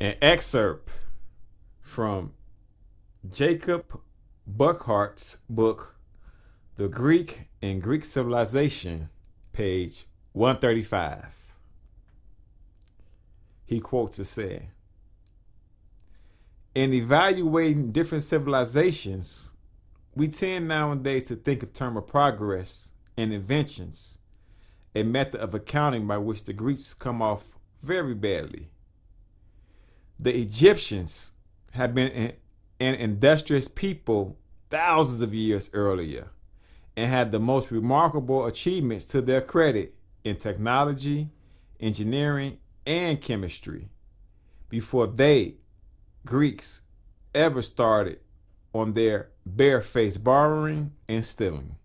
an excerpt from Jacob Buckhart's book, The Greek and Greek Civilization, page 135. He quotes as saying, In evaluating different civilizations, we tend nowadays to think of term of progress and inventions, a method of accounting by which the Greeks come off very badly the Egyptians had been an, industrious people thousands of years earlier and had the most remarkable achievements to their credit in technology, engineering, and chemistry before they, Greeks, ever started on their barefaced borrowing and stealing.